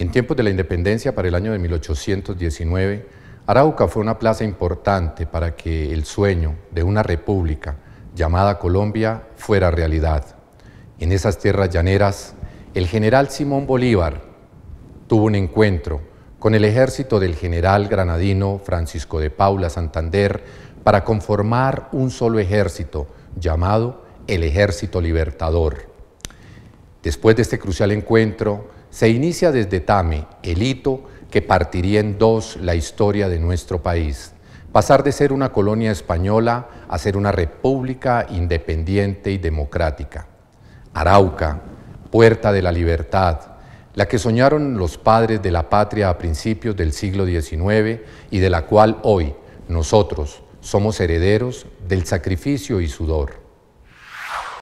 En tiempos de la independencia, para el año de 1819, Arauca fue una plaza importante para que el sueño de una república llamada Colombia fuera realidad. En esas tierras llaneras, el general Simón Bolívar tuvo un encuentro con el ejército del general granadino Francisco de Paula Santander para conformar un solo ejército llamado el Ejército Libertador. Después de este crucial encuentro, se inicia desde Tame, el hito que partiría en dos la historia de nuestro país. Pasar de ser una colonia española a ser una república independiente y democrática. Arauca, puerta de la libertad, la que soñaron los padres de la patria a principios del siglo XIX y de la cual hoy nosotros somos herederos del sacrificio y sudor.